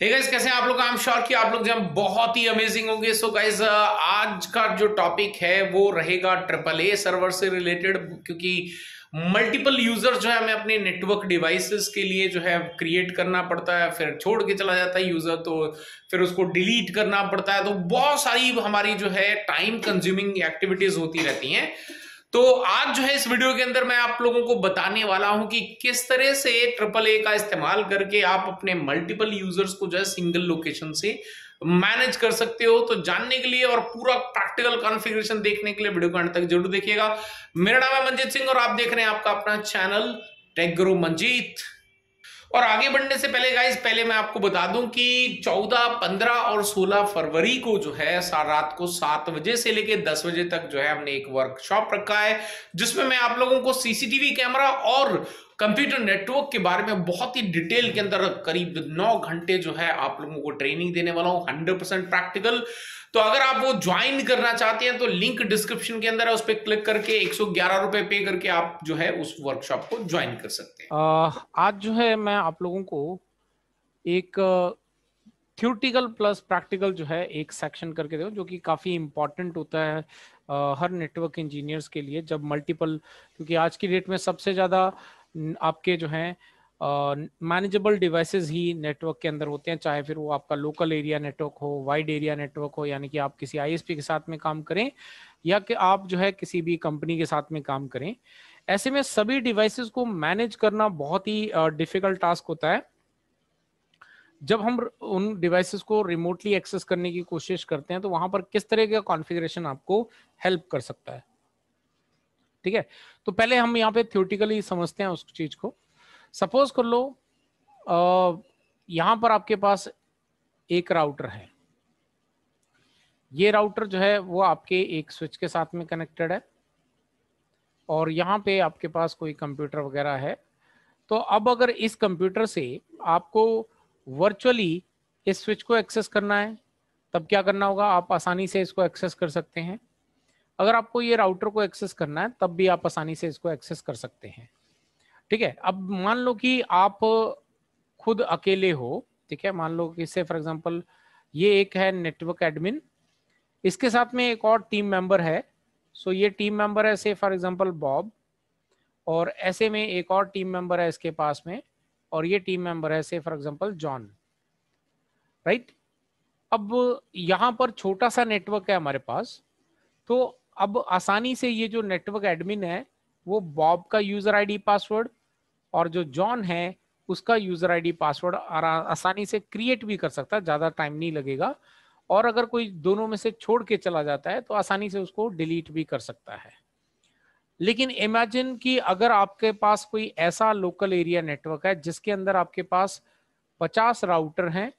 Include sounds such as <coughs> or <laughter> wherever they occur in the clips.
hey कैसे आप लोग आई एम श्योर कि आप लोग जब बहुत ही अमेजिंग होंगे सो गाइज uh, आज का जो टॉपिक है वो रहेगा ट्रिपल ए सर्वर से रिलेटेड क्योंकि मल्टीपल यूजर जो है हमें अपने नेटवर्क डिवाइसेस के लिए जो है क्रिएट करना पड़ता है फिर छोड़ के चला जाता है यूजर तो फिर उसको डिलीट करना पड़ता है तो बहुत सारी हमारी जो है टाइम कंज्यूमिंग एक्टिविटीज होती रहती हैं तो आज जो है इस वीडियो के अंदर मैं आप लोगों को बताने वाला हूं कि किस तरह से ट्रिपल ए का इस्तेमाल करके आप अपने मल्टीपल यूजर्स को जो है सिंगल लोकेशन से मैनेज कर सकते हो तो जानने के लिए और पूरा प्रैक्टिकल कॉन्फ़िगरेशन देखने के लिए वीडियो को अंत तक जरूर देखिएगा मेरा नाम है मंजीत सिंह और आप देख रहे हैं आपका अपना चैनल टेक गुरु मंजीत और आगे बढ़ने से पहले गाइज पहले मैं आपको बता दूं कि 14, 15 और 16 फरवरी को जो है रात को 7 बजे से लेके 10 बजे तक जो है हमने एक वर्कशॉप रखा है जिसमें मैं आप लोगों को सीसीटीवी कैमरा और कंप्यूटर नेटवर्क के बारे में बहुत ही डिटेल के अंदर करीब 9 घंटे जो है आप लोगों को ट्रेनिंग देने वाला हूं हंड्रेड परसेंट प्रैक्टिकल तो अगर आप वो ज्वाइन करना चाहते हैं तो लिंक डिस्क्रिप्शन के अंदर है उस पर क्लिक करके एक रुपए पे करके आप जो है उस वर्कशॉप को ज्वाइन कर सकते हैं आज जो है मैं आप लोगों को एक थ्योरेटिकल प्लस प्रैक्टिकल जो है एक सेक्शन करके दो जो कि काफ़ी इम्पॉर्टेंट होता है आ, हर नेटवर्क इंजीनियर्स के लिए जब मल्टीपल क्योंकि आज की डेट में सबसे ज़्यादा आपके जो हैं मैनेजेबल uh, डिवाइसेस ही नेटवर्क के अंदर होते हैं चाहे फिर वो आपका लोकल एरिया नेटवर्क हो वाइड एरिया नेटवर्क हो यानी कि आप किसी आईएसपी के साथ में काम करें या कि आप जो है किसी भी कंपनी के साथ में काम करें ऐसे में सभी डिवाइसेस को मैनेज करना बहुत ही डिफिकल्ट uh, टास्क होता है जब हम उन डिवाइसेस को रिमोटली एक्सेस करने की कोशिश करते हैं तो वहां पर किस तरह का कॉन्फ़िगरेशन आपको हेल्प कर सकता है ठीक है तो पहले हम यहाँ पे थियोटिकली समझते हैं उस चीज को सपोज कर लो यहां यहाँ पर आपके पास एक राउटर है ये राउटर जो है वो आपके एक स्विच के साथ में कनेक्टेड है और यहाँ पे आपके पास कोई कंप्यूटर वगैरह है तो अब अगर इस कंप्यूटर से आपको वर्चुअली इस स्विच को एक्सेस करना है तब क्या करना होगा आप आसानी से इसको एक्सेस कर सकते हैं अगर आपको ये राउटर को एक्सेस करना है तब भी आप आसानी से इसको एक्सेस कर सकते हैं ठीक है अब मान लो कि आप खुद अकेले हो ठीक है मान लो कि से फॉर एग्जाम्पल ये एक है नेटवर्क एडमिन इसके साथ में एक और टीम मेंबर है सो ये टीम मेंबर है से फॉर एग्जाम्पल बॉब और ऐसे में एक और टीम मेंबर है इसके पास में और ये टीम मेंबर है से फॉर एग्जाम्पल जॉन राइट अब यहां पर छोटा सा नेटवर्क है हमारे पास तो अब आसानी से ये जो नेटवर्क एडमिन है वो बॉब का यूजर आईडी पासवर्ड और जो जॉन है उसका यूजर आईडी पासवर्ड आसानी से क्रिएट भी कर सकता है ज्यादा टाइम नहीं लगेगा और अगर कोई दोनों में से छोड़ के चला जाता है तो आसानी से उसको डिलीट भी कर सकता है लेकिन इमेजिन कि अगर आपके पास कोई ऐसा लोकल एरिया नेटवर्क है जिसके अंदर आपके पास पचास राउटर हैं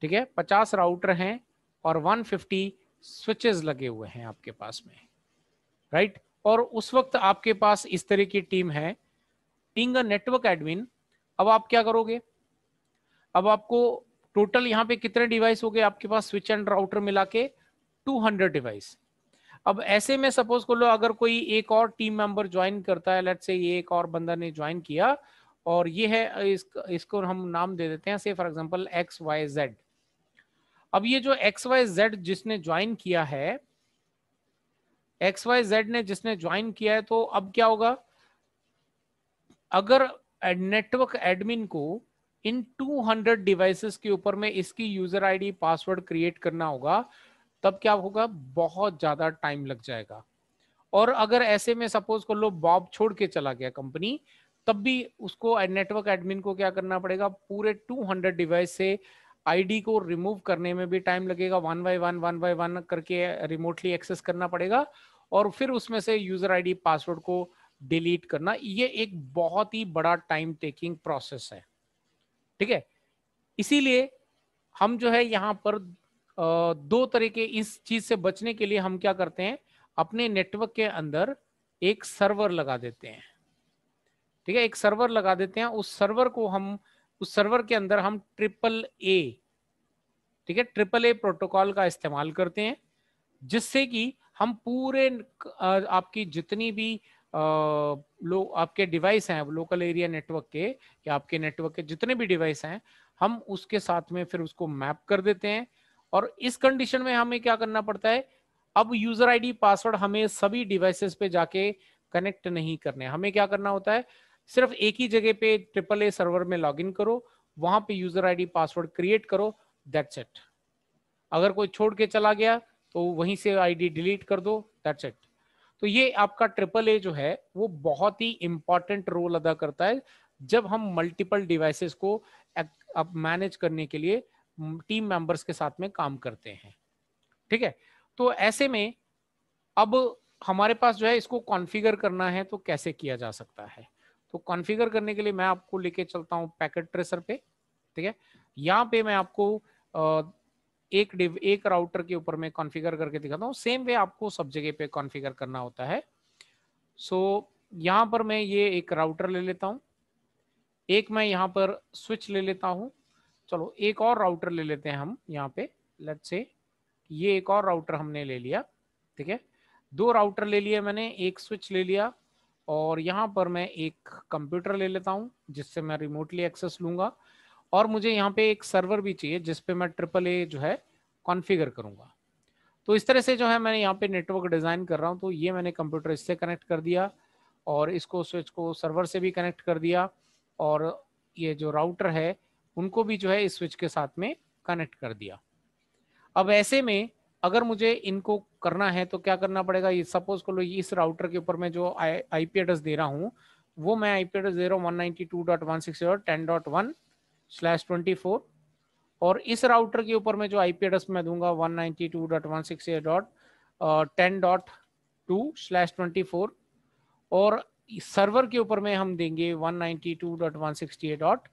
ठीक है पचास राउटर हैं और 150 स्विचेस लगे हुए हैं आपके पास में राइट right? और उस वक्त आपके पास इस तरह की टीम है बींग अ नेटवर्क एडमिन अब आप क्या करोगे अब आपको टोटल यहाँ पे कितने डिवाइस हो गए आपके पास स्विच एंड राउटर मिला के 200 डिवाइस अब ऐसे में सपोज कर लो अगर कोई एक और टीम मेंबर ज्वाइन करता है लेट से ये एक और बंदा ने ज्वाइन किया और ये है इस, इसको हम नाम दे देते हैं से for example X Y Z अब ये जो एक्स वाई जेड जिसने ज्वाइन किया है एक्स वाई जेड ने जिसने ज्वाइन किया है तो अब क्या होगा अगर नेटवर्क एडमिन को इन 200 डिवाइसेस के ऊपर में इसकी यूजर आईडी पासवर्ड क्रिएट करना होगा तब क्या होगा बहुत ज्यादा टाइम लग जाएगा और अगर ऐसे में सपोज कर लो बॉब छोड़ के चला गया कंपनी तब भी उसको नेटवर्क एडमिन को क्या करना पड़ेगा पूरे 200 डिवाइस से आईडी को रिमूव करने में भी टाइम लगेगा one by one one by one करके रिमोटली एक्सेस करना पड़ेगा और फिर उसमें से यूजर आईडी पासवर्ड को डिलीट करना ये एक बहुत ही बड़ा टाइम टेकिंग प्रोसेस है ठीक है इसीलिए हम जो है यहाँ पर दो तरह के इस चीज से बचने के लिए हम क्या करते हैं अपने नेटवर्क के अंदर एक सर्वर लगा देते हैं ठीक है एक सर्वर लगा देते हैं उस सर्वर को हम उस सर्वर के अंदर हम ट्रिपल ए ठीक है ट्रिपल ए प्रोटोकॉल का इस्तेमाल करते हैं जिससे कि हम पूरे आपकी जितनी भी लो आपके डिवाइस हैं लोकल एरिया नेटवर्क के या आपके नेटवर्क के जितने भी डिवाइस हैं हम उसके साथ में फिर उसको मैप कर देते हैं और इस कंडीशन में हमें क्या करना पड़ता है अब यूजर आईडी पासवर्ड हमें सभी डिवाइसेस पे जाके कनेक्ट नहीं करने हमें क्या करना होता है सिर्फ एक ही जगह पे ट्रिपल ए सर्वर में लॉगिन करो वहां पे यूजर आईडी पासवर्ड क्रिएट करो दैट्स इट अगर कोई छोड़ के चला गया तो वहीं से आईडी डिलीट कर दो दैट्स इट तो ये आपका ट्रिपल ए जो है वो बहुत ही इंपॉर्टेंट रोल अदा करता है जब हम मल्टीपल डिवाइसेस को अब मैनेज करने के लिए टीम मेंबर्स के साथ में काम करते हैं ठीक है तो ऐसे में अब हमारे पास जो है इसको कॉन्फ़िगर करना है तो कैसे किया जा सकता है तो कॉन्फ़िगर करने के लिए मैं आपको लेके चलता हूँ पैकेट ट्रेसर पे ठीक है यहाँ पे मैं आपको एक डिव एक राउटर के ऊपर मैं कॉन्फ़िगर करके दिखाता हूँ सेम वे आपको सब जगह पे कॉन्फ़िगर करना होता है सो so, यहाँ पर मैं ये एक राउटर ले लेता हूँ एक मैं यहाँ पर स्विच ले लेता हूँ चलो एक और राउटर ले लेते हैं हम यहाँ पे लेट से ये एक और राउटर हमने ले लिया ठीक है दो राउटर ले लिए मैंने एक स्विच ले लिया और यहाँ पर मैं एक कंप्यूटर ले लेता हूँ जिससे मैं रिमोटली एक्सेस लूंगा और मुझे यहाँ पे एक सर्वर भी चाहिए जिसपे मैं ट्रिपल ए जो है कॉन्फ़िगर करूँगा तो इस तरह से जो है मैंने यहाँ पे नेटवर्क डिज़ाइन कर रहा हूँ तो ये मैंने कंप्यूटर इससे कनेक्ट कर दिया और इसको स्विच को सर्वर से भी कनेक्ट कर दिया और ये जो राउटर है उनको भी जो है इस स्विच के साथ में कनेक्ट कर दिया अब ऐसे में अगर मुझे इनको करना है तो क्या करना पड़ेगा ये सपोज कर लो इस राउटर के ऊपर मैं जो आई पी एड्रेस दे रहा हूँ वो मैं आई पी एड्रेस दे रहा हूँ one ninety two dot one six ten dot one slash twenty four और इस राउटर के ऊपर में जो आई पी एड्रेस मैं दूंगा one ninety two dot one six eight dot ten dot two slash twenty four और सर्वर के ऊपर में हम देंगे one ninety two dot one sixty eight dot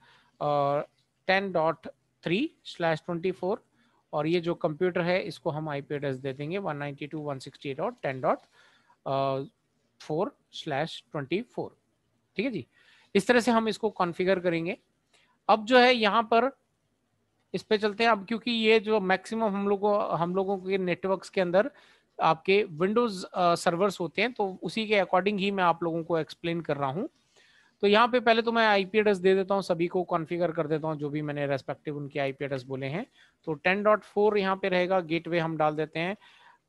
ten dot three slash twenty four और ये जो कंप्यूटर है इसको हम आई पी एड्रेस दे देंगे one ninety two one sixty eight dot ten dot four slash twenty four ठीक है जी इस तरह से हम इसको कॉन्फ़िगर करेंगे अब जो है यहाँ पर इस पे चलते हैं अब क्योंकि ये जो मैक्सिमम हम लोगों हम लोगों के नेटवर्क्स के अंदर आपके विंडोज सर्वर्स होते हैं तो उसी के अकॉर्डिंग ही मैं आप लोगों को एक्सप्लेन कर रहा हूँ तो यहाँ पे पहले तो मैं आईपी एड्रेस दे देता हूँ सभी को कॉन्फ़िगर कर देता हूँ जो भी मैंने रेस्पेक्टिव उनके आईपी एड्रेस बोले हैं तो टेन डॉट फोर यहाँ पे रहेगा गेटवे हम डाल देते हैं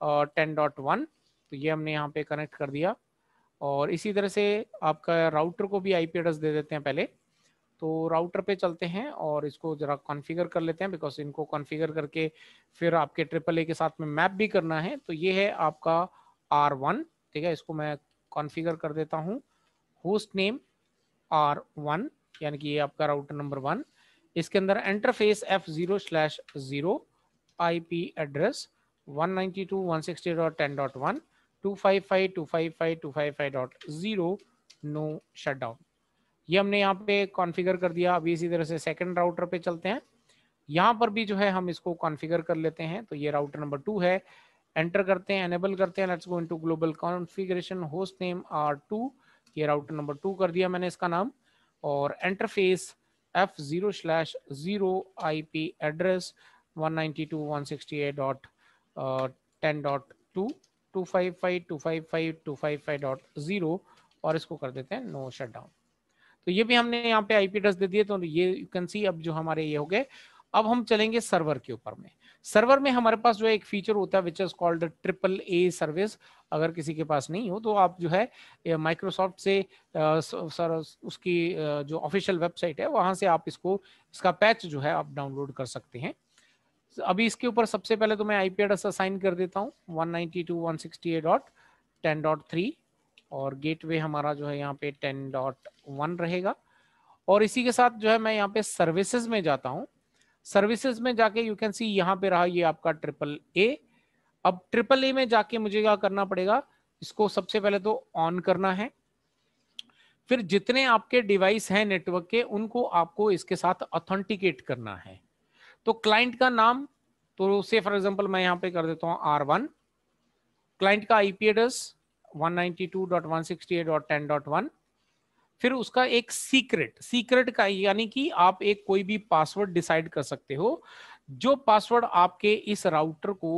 और टेन डॉट वन तो ये हमने यहाँ पे कनेक्ट कर दिया और इसी तरह से आपका राउटर को भी आईपी एड्रेस दे देते हैं पहले तो राउटर पे चलते हैं और इसको जरा कॉन्फ़िगर कर लेते हैं बिकॉज इनको कॉन्फ़िगर करके फिर आपके ट्रिपल ए के साथ में मैप भी करना है तो ये है आपका आर वन ठीक है इसको मैं कॉन्फ़िगर कर देता हूँ होस्ट नेम आर वन यानी कि ये आपका राउटर नंबर वन इसके अंदर interface F zero slash zero I P address one ninety two one sixty dot ten dot one two five five two five five two five five dot zero no shut down ये हमने यहाँ पे configure कर दिया अभी इसी तरह से सेकंड राउटर पे चलते हैं यहाँ पर भी जो है हम इसको कॉन्फ़िगर कर लेते हैं तो ये राउटर नंबर टू है एंटर करते हैं एनेबल करते हैं let's go into global configuration host name R two ये राउटर नंबर टू कर दिया मैंने इसका नाम और interface F zero slash zero I P address one ninety two one sixty eight dot ten dot two two five five two five five two five five dot zero और इसको कर देते हैं नो शट डाउन तो ये भी हमने यहाँ पे आईपी एड्रेस दे दिए तो ये यू कैन सी अब जो हमारे ये हो गए अब हम चलेंगे सर्वर के ऊपर में सर्वर में हमारे पास जो एक फीचर होता है which is called triple A service अगर किसी के पास नहीं हो तो आप जो है माइक्रोसॉफ्ट से सर उसकी जो ऑफिशियल वेबसाइट है वहां से आप इसको इसका पैच जो है आप डाउनलोड कर सकते हैं अभी इसके ऊपर सबसे पहले तो मैं आई पी एड्रेस असाइन कर देता हूँ one ninety two one sixty dot ten dot three और गेटवे हमारा जो है यहाँ पे टेन डॉट वन रहेगा और इसी के साथ जो है मैं यहाँ पे सर्विसेज में जाता हूँ सर्विसेज में जाके यू कैन सी यहाँ पे रहा ये आपका ट्रिपल ए अब ट्रिपल ए में जाके मुझे क्या करना पड़ेगा इसको सबसे पहले तो ऑन करना है फिर जितने आपके डिवाइस हैं नेटवर्क के उनको आपको इसके साथ ऑथेंटिकेट करना है तो क्लाइंट का नाम तो से फॉर एग्जांपल मैं यहां पे कर देता हूं आर वन क्लाइंट का आईपी एड्रेस 192.168.10.1 फिर उसका एक सीक्रेट सीक्रेट का यानी कि आप एक कोई भी पासवर्ड डिसाइड कर सकते हो जो पासवर्ड आपके इस राउटर को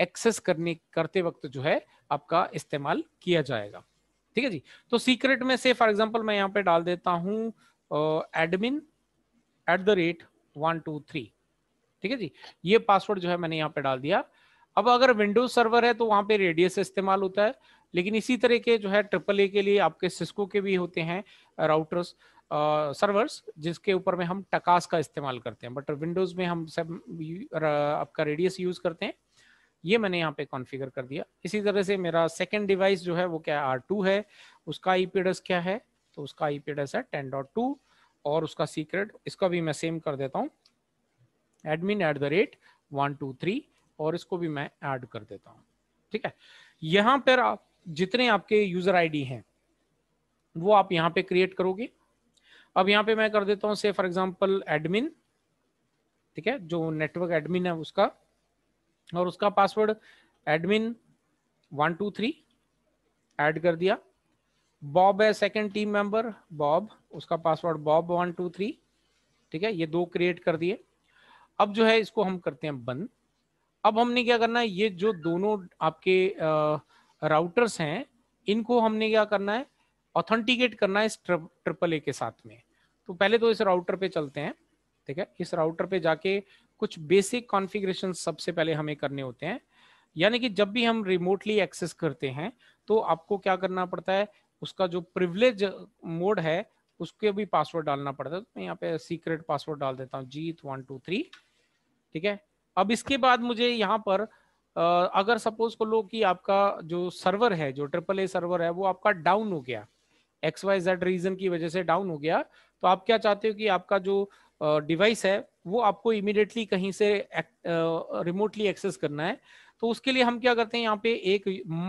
एक्सेस करने करते वक्त जो है आपका इस्तेमाल किया जाएगा ठीक है जी तो सीक्रेट में से फॉर एग्जांपल मैं यहां पे डाल देता हूं admin at the rate one two three ठीक है जी ये पासवर्ड जो है मैंने यहाँ पे डाल दिया अब अगर विंडोज सर्वर है तो वहां पे रेडियस इस्तेमाल होता है लेकिन इसी तरह के जो है ट्रिपल ए के लिए आपके सिस्को के भी होते हैं राउटर्स uh, सर्वर्स uh, जिसके ऊपर में हम टकास का इस्तेमाल करते हैं बट विंडोज में हम सब आपका रेडियस यूज करते हैं ये मैंने यहाँ पे कॉन्फ़िगर कर दिया इसी तरह से मेरा सेकेंड डिवाइस जो है वो क्या है टू है उसका आई पी क्या है तो उसका आई पी है टेन डॉट टू और उसका सीक्रेट इसका भी मैं सेम कर देता हूँ admin at the rate one two three और इसको भी मैं ऐड कर देता हूँ ठीक है यहाँ पर आप जितने आपके यूजर आईडी हैं वो आप यहाँ पे क्रिएट करोगे अब यहाँ पे मैं कर देता हूँ से फॉर एग्जांपल एडमिन ठीक है जो नेटवर्क एडमिन है उसका और उसका password admin one two three add कर दिया बॉब है सेकेंड टीम मेंबर बॉब उसका password Bob one two three ठीक है ये दो क्रिएट कर दिए अब जो है इसको हम करते हैं बंद अब हमने क्या करना है ये जो दोनों आपके आ, राउटर्स हैं इनको हमने क्या करना है ऑथेंटिकेट करना है इस ट्रिपल ए के साथ में तो पहले तो इस राउटर पे चलते हैं ठीक है इस राउटर पे जाके कुछ बेसिक कॉन्फ़िगरेशन सबसे पहले हमें करने होते हैं यानी कि जब भी हम रिमोटली एक्सेस करते हैं तो आपको क्या करना पड़ता है उसका जो प्रिवलेज मोड है उसके भी पासवर्ड डालना पड़ता है तो मैं यहाँ पे सीक्रेट पासवर्ड डाल देता हूँ जीत वन टू थ्री ठीक है अब इसके बाद मुझे यहाँ पर अगर सपोज कर लो कि आपका जो सर्वर है जो ट्रिपल ए सर्वर है वो आपका डाउन हो गया एक्स वाई जेड रीजन की वजह से डाउन हो गया तो आप क्या चाहते हो कि आपका जो डिवाइस है वो आपको इमिडिएटली कहीं से रिमोटली एक्सेस करना है तो उसके लिए हम क्या करते हैं यहाँ पे एक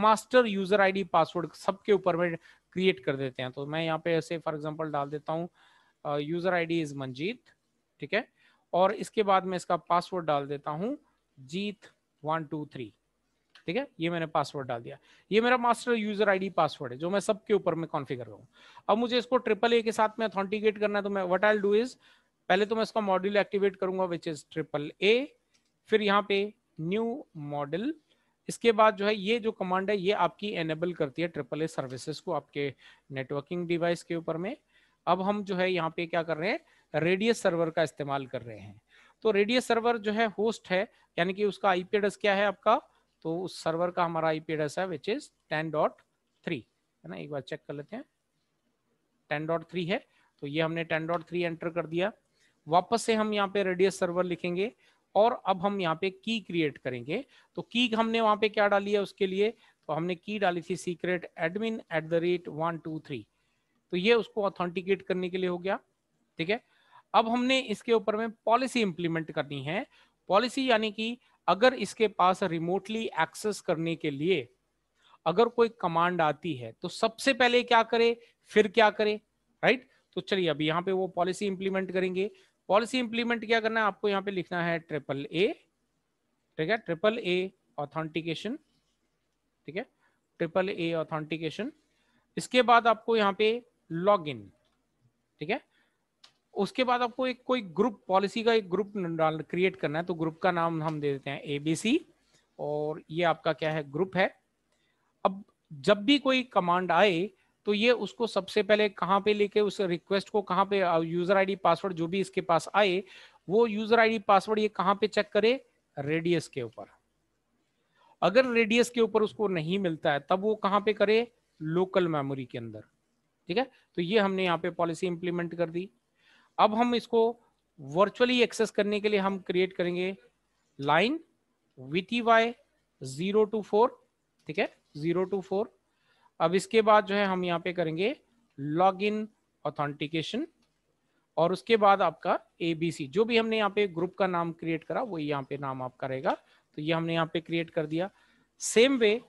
मास्टर यूजर आईडी पासवर्ड सबके ऊपर में क्रिएट कर देते हैं तो मैं यहाँ पे ऐसे फॉर एग्जांपल डाल देता हूँ यूजर आईडी इज मंजीत ठीक है और इसके बाद मैं इसका पासवर्ड डाल देता हूँ जीत वन टू थ्री ठीक है ये मैंने पासवर्ड डाल दिया ये मेरा मास्टर यूजर आईडी पासवर्ड है जो मैं सबके ऊपर में कॉन्फ़िगर रहा हूँ अब मुझे इसको ट्रिपल ए के साथ में ऑथेंटिकेट करना है तो मैं वट आई डू इज पहले तो मैं इसका मॉड्यूल एक्टिवेट करूंगा विच इज ट्रिपल ए फिर यहाँ पे न्यू मॉडल इसके बाद जो है ये जो कमांड है ये आपकी एनेबल करती है ट्रिपल ए सर्विसेज को आपके नेटवर्किंग डिवाइस के ऊपर में अब हम जो है यहाँ पे क्या कर रहे हैं रेडियस सर्वर का इस्तेमाल कर रहे हैं तो रेडियस सर्वर जो है होस्ट है यानी कि उसका आईपी एड्रेस क्या है आपका तो उस सर्वर का हमारा आईपी एड्रेस है which is ten dot three है ना एक बार चेक कर लेते हैं टेन डॉट थ्री है तो ये हमने टेन डॉट थ्री एंटर कर दिया वापस से हम यहाँ पे रेडियस सर्वर लिखेंगे और अब हम यहाँ पे की क्रिएट करेंगे तो की हमने वहां पे क्या डाली है उसके लिए तो हमने की डाली थी secret admin at the rate one two three तो ये उसको ऑथेंटिकेट करने के लिए हो गया ठीक है अब हमने इसके ऊपर में पॉलिसी इंप्लीमेंट करनी है पॉलिसी यानी कि अगर इसके पास रिमोटली एक्सेस करने के लिए अगर कोई कमांड आती है तो सबसे पहले क्या करे फिर क्या करे राइट तो चलिए अभी यहां पे वो पॉलिसी इंप्लीमेंट करेंगे पॉलिसी इंप्लीमेंट क्या करना है आपको यहां पे लिखना है ट्रिपल ए ठीक है ट्रिपल ए ऑथेंटिकेशन ठीक है ट्रिपल ए ऑथेंटिकेशन इसके बाद आपको यहां पे लॉग इन ठीक है उसके बाद आपको एक कोई ग्रुप पॉलिसी का एक ग्रुप क्रिएट करना है तो ग्रुप का नाम हम दे देते हैं एबीसी और ये आपका क्या है ग्रुप है अब जब भी कोई कमांड आए तो ये उसको सबसे पहले कहाँ पे लेके उस रिक्वेस्ट को कहाँ पे यूजर आईडी पासवर्ड जो भी इसके पास आए वो यूजर आईडी पासवर्ड ये कहाँ पे चेक करे रेडियस के ऊपर अगर रेडियस के ऊपर उसको नहीं मिलता है तब वो कहाँ पे करे लोकल मेमोरी के अंदर ठीक है तो ये हमने यहाँ पे पॉलिसी इंप्लीमेंट कर दी अब हम इसको वर्चुअली एक्सेस करने के लिए हम क्रिएट करेंगे line V Y zero to four ठीक है जीरो टू फोर अब इसके बाद जो है हम यहाँ पे करेंगे लॉग इन ऑथेंटिकेशन और उसके बाद आपका ए बी सी जो भी हमने यहाँ पे ग्रुप का नाम क्रिएट करा वही यहाँ पे नाम आपका रहेगा तो ये हमने यहाँ पे क्रिएट कर दिया सेम वे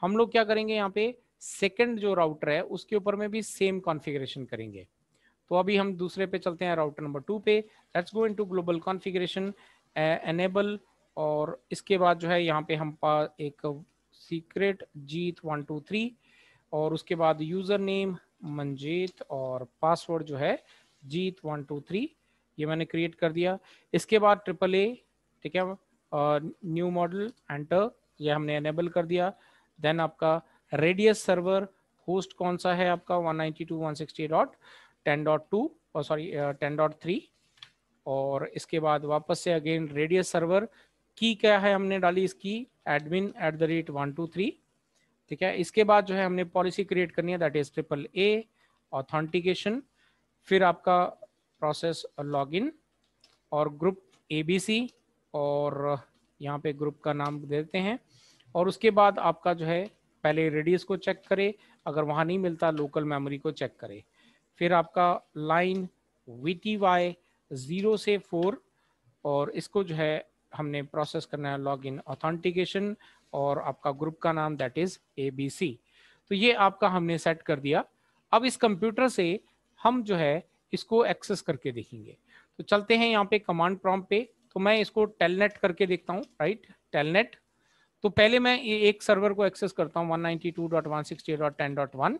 हम लोग क्या करेंगे यहाँ पे सेकंड जो राउटर है उसके ऊपर में भी सेम कॉन्फ़िगरेशन करेंगे तो अभी हम दूसरे पे चलते हैं राउटर नंबर टू पे let's go into global configuration enable और इसके बाद जो है यहाँ पे हम पास एक secret Jeet one two three और उसके बाद यूज़र नेम मंजीत और पासवर्ड जो है जीत वन टू थ्री ये मैंने क्रिएट कर दिया इसके बाद ट्रिपल ए ठीक है न्यू मॉडल एंटर ये हमने एनेबल कर दिया देन आपका रेडियस सर्वर होस्ट कौन सा है आपका one dot ten dot two और सॉरी टेन डॉट थ्री और इसके बाद वापस से अगेन रेडियस सर्वर की क्या है हमने डाली इसकी admin at the rate one two three ठीक है इसके बाद जो है हमने पॉलिसी क्रिएट करनी है that is triple A authentication फिर आपका प्रोसेस लॉग इन और ग्रुप ए बी सी और यहाँ पे ग्रुप का नाम देते हैं और उसके बाद आपका जो है पहले रेडियस को चेक करे अगर वहाँ नहीं मिलता लोकल मेमोरी को चेक करे फिर आपका line V T Y zero से फोर और इसको जो है हमने प्रोसेस करना है लॉग इन ऑथेंटिकेशन और आपका ग्रुप का नाम that is A B C तो ये आपका हमने सेट कर दिया अब इस कंप्यूटर से हम जो है इसको एक्सेस करके देखेंगे तो चलते हैं यहाँ पे कमांड प्रॉम्प्ट पे तो मैं इसको टेलनेट करके देखता हूँ राइट टेलनेट तो पहले मैं ये एक सर्वर को एक्सेस करता हूँ 192.168.10.1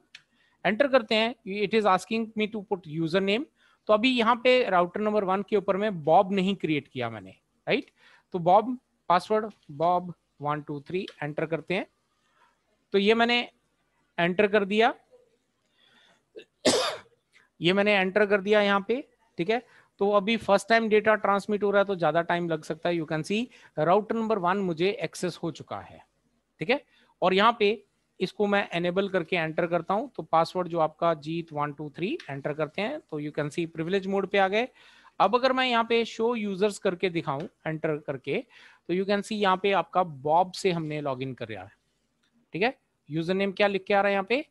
एंटर करते हैं it is asking me to put user name तो अभी यहाँ पे राउटर नंबर वन के ऊपर में बॉब नहीं क्रिएट किया मैंने राइट तो Bob password Bob one two three enter करते हैं तो ये मैंने एंटर कर दिया <coughs> ये मैंने एंटर कर दिया यहाँ पे ठीक है तो अभी फर्स्ट टाइम डेटा ट्रांसमिट हो रहा है तो ज्यादा टाइम लग सकता है you can see router number one मुझे एक्सेस हो चुका है ठीक है और यहाँ पे इसको मैं एनेबल करके एंटर करता हूं तो पासवर्ड जो आपका Jeet one two three enter करते हैं तो you can see privilege mode पे आ गए अब अगर मैं यहाँ पे शो यूजर्स करके दिखाऊं एंटर करके तो यू कैन सी यहाँ पे आपका बॉब से हमने लॉग इन कर रहा है ठीक है यूजर नेम क्या लिख के आ रहा है यहाँ पे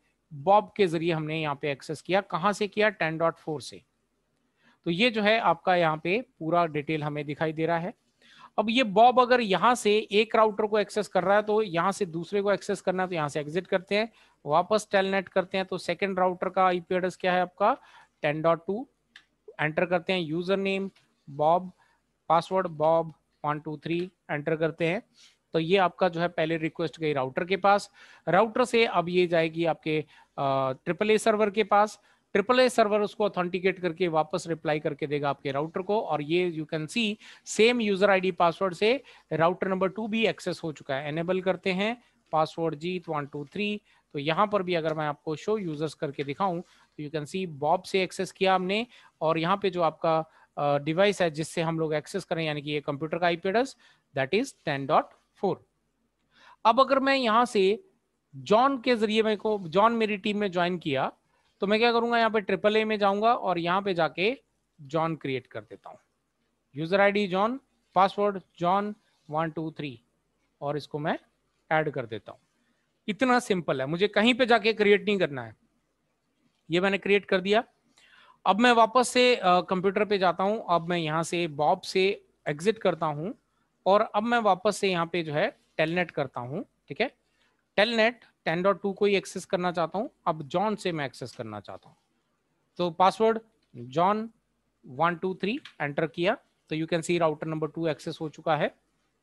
बॉब के जरिए हमने यहाँ पे एक्सेस किया कहाँ से किया टेन डॉट फोर से तो ये जो है आपका यहाँ पे पूरा डिटेल हमें दिखाई दे रहा है अब ये बॉब अगर यहां से एक राउटर को एक्सेस कर रहा है तो यहाँ से दूसरे को एक्सेस करना है तो यहां से एग्जिट करते हैं वापस टेलनेट करते हैं तो सेकेंड राउटर का आईपी एड्रेस क्या है आपका टेन डॉट टू एंटर करते हैं user name Bob password Bob one two three enter करते हैं तो ये आपका जो है पहले रिक्वेस्ट गई राउटर के पास राउटर से अब ये जाएगी आपके ट्रिपल ए सर्वर के पास ट्रिपल ए सर्वर उसको ऑथेंटिकेट करके वापस रिप्लाई करके देगा आपके राउटर को और ये you can see same user ID password से राउटर नंबर टू भी एक्सेस हो चुका है एनेबल करते हैं password Jeet one two three तो यहाँ पर भी अगर मैं आपको शो यूजर्स करके दिखाऊं तो यू कैन सी बॉब से एक्सेस किया हमने और यहाँ पे जो आपका डिवाइस uh, है जिससे हम लोग एक्सेस करें यानी कि ये कंप्यूटर का IP address that is ten dot four अब अगर मैं यहाँ से जॉन के जरिए मेरे को जॉन मेरी टीम में ज्वाइन किया तो मैं क्या करूंगा यहाँ पे ट्रिपल ए में जाऊंगा और यहाँ पे जाके जॉन क्रिएट कर देता हूँ user ID John password John one two three और इसको मैं ऐड कर देता हूँ इतना सिंपल है मुझे कहीं पे जाके क्रिएट नहीं करना है ये मैंने क्रिएट कर दिया अब मैं वापस से कंप्यूटर पे जाता हूँ अब मैं यहाँ से बॉब से एग्जिट करता हूँ और अब मैं वापस से यहाँ पे जो है टेलनेट करता हूँ ठीक है टेलनेट टेन डॉट टू को ही एक्सेस करना चाहता हूँ अब जॉन से मैं एक्सेस करना चाहता हूँ तो password John one two three enter किया तो you can see router number two access हो चुका है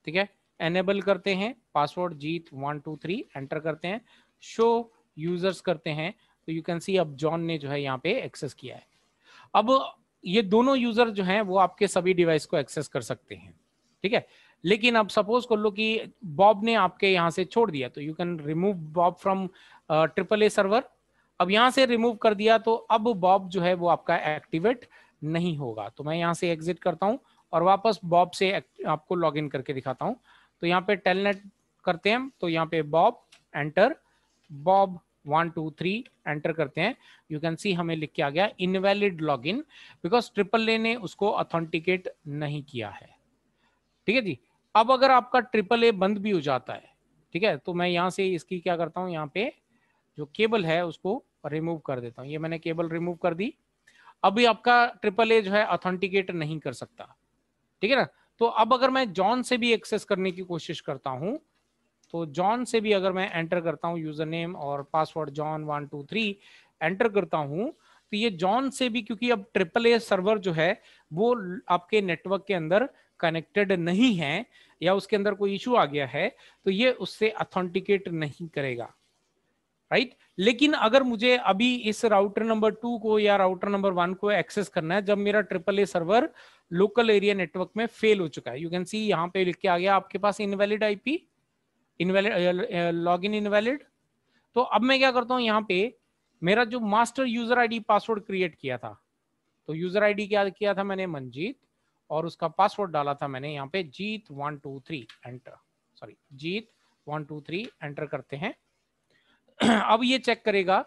ठीक है एनेबल करते हैं password Jeet one two three enter करते हैं शो यूजर्स करते हैं तो यू कैन सी अब जॉन ने जो है यहाँ पे एक्सेस किया है अब ये दोनों यूजर जो हैं वो आपके सभी डिवाइस को एक्सेस कर सकते हैं ठीक है लेकिन अब सपोज कर लो कि बॉब ने आपके यहाँ से छोड़ दिया तो you can remove Bob from triple A server अब यहाँ से रिमूव कर दिया तो अब बॉब जो है वो आपका एक्टिवेट नहीं होगा तो मैं यहाँ से एग्जिट करता हूँ और वापस बॉब से आपको इन करके दिखाता हूँ तो यहाँ पे टेलनेट करते हैं तो यहाँ पे Bob enter Bob one two three enter करते हैं यू कैन सी हमें लिख के आ गया invalid log in because triple A ने उसको ऑथेंटिकेट नहीं किया है ठीक है जी अब अगर आपका ट्रिपल ए बंद भी हो जाता है ठीक है तो मैं यहाँ से इसकी क्या करता हूँ यहाँ पे जो केबल है उसको रिमूव कर देता हूँ ये मैंने केबल रिमूव कर दी अभी आपका ट्रिपल ए जो है ऑथेंटिकेट नहीं कर सकता ठीक है ना तो अब अगर मैं जॉन से भी एक्सेस करने की कोशिश करता हूँ तो जॉन से भी अगर मैं एंटर करता हूँ यूजर नेम और password John one two three enter करता हूँ तो ये जॉन से भी क्योंकि अब ट्रिपल ए सर्वर जो है वो आपके नेटवर्क के अंदर कनेक्टेड नहीं है या उसके अंदर कोई इशू आ गया है तो ये उससे अथेंटिकेट नहीं करेगा राइट right? लेकिन अगर मुझे अभी इस राउटर नंबर टू को या राउटर नंबर वन को एक्सेस करना है जब मेरा triple A server local area network में फेल हो चुका है यू कैन सी यहाँ पे लिख के आ गया आपके पास invalid IP invalid log in invalid तो अब मैं क्या करता हूँ यहाँ पे मेरा जो master user ID password create किया था तो यूजर आईडी क्या किया था मैंने मंजीत और उसका पासवर्ड डाला था मैंने यहाँ पे Jeet one two three enter sorry Jeet one two three enter करते हैं <clears throat> अब ये चेक करेगा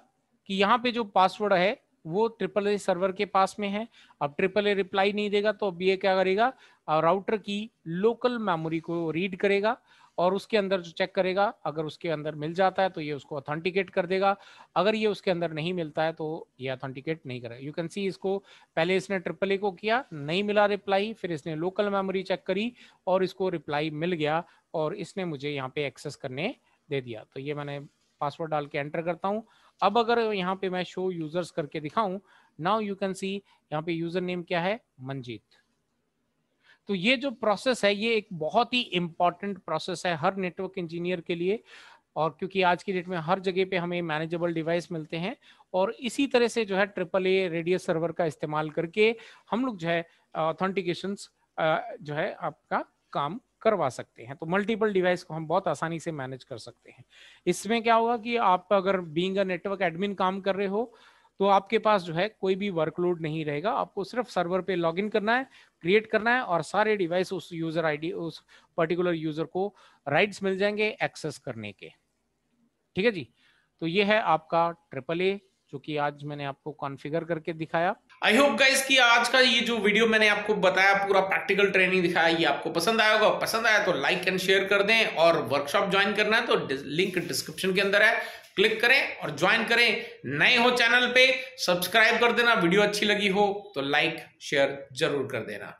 कि यहाँ पे जो पासवर्ड है वो ट्रिपल ए सर्वर के पास में है अब ट्रिपल ए रिप्लाई नहीं देगा तो अब ये क्या करेगा राउटर की लोकल मेमोरी को रीड करेगा और उसके अंदर जो चेक करेगा अगर उसके अंदर मिल जाता है तो ये उसको ऑथेंटिकेट कर देगा अगर ये उसके अंदर नहीं मिलता है तो ये ऑथेंटिकेट नहीं करेगा यू कैन सी इसको पहले इसने ट्रिपल ए को किया नहीं मिला रिप्लाई फिर इसने लोकल मेमोरी चेक करी और इसको रिप्लाई मिल गया और इसने मुझे यहाँ पे एक्सेस करने दे दिया तो ये मैंने पासवर्ड डाल के एंटर करता हूँ अब अगर यहाँ पे मैं शो यूजर्स करके दिखाऊं नाउ यू कैन सी यहाँ पे यूजर नेम क्या है मंजीत तो ये जो प्रोसेस है ये एक बहुत ही इंपॉर्टेंट प्रोसेस है हर नेटवर्क इंजीनियर के लिए और क्योंकि आज की डेट में हर जगह पे हमें मैनेजेबल डिवाइस मिलते हैं और इसी तरह से जो है ट्रिपल ए रेडियस सर्वर का इस्तेमाल करके हम लोग जो है ऑथेंटिकेशन जो है आपका काम करवा सकते हैं तो मल्टीपल डिवाइस को हम बहुत आसानी से मैनेज कर सकते हैं इसमें क्या होगा कि आप अगर बींग अ नेटवर्क एडमिन काम कर रहे हो तो आपके पास जो है कोई भी वर्कलोड नहीं रहेगा आपको सिर्फ सर्वर पे लॉगिन करना है क्रिएट करना है और सारे डिवाइस उस यूजर आईडी उस पर्टिकुलर यूजर को राइट्स मिल जाएंगे एक्सेस करने के ठीक है जी तो ये है आपका ट्रिपल ए जो कि आज मैंने आपको कॉन्फ़िगर करके दिखाया आई होप गाइस कि आज का ये जो वीडियो मैंने आपको बताया पूरा प्रैक्टिकल ट्रेनिंग दिखाया ये आपको पसंद आया होगा पसंद आया तो लाइक एंड शेयर कर दें और वर्कशॉप ज्वाइन करना है तो लिंक डिस्क्रिप्शन के अंदर है क्लिक करें और ज्वाइन करें नए हो चैनल पे सब्सक्राइब कर देना वीडियो अच्छी लगी हो तो लाइक शेयर जरूर कर देना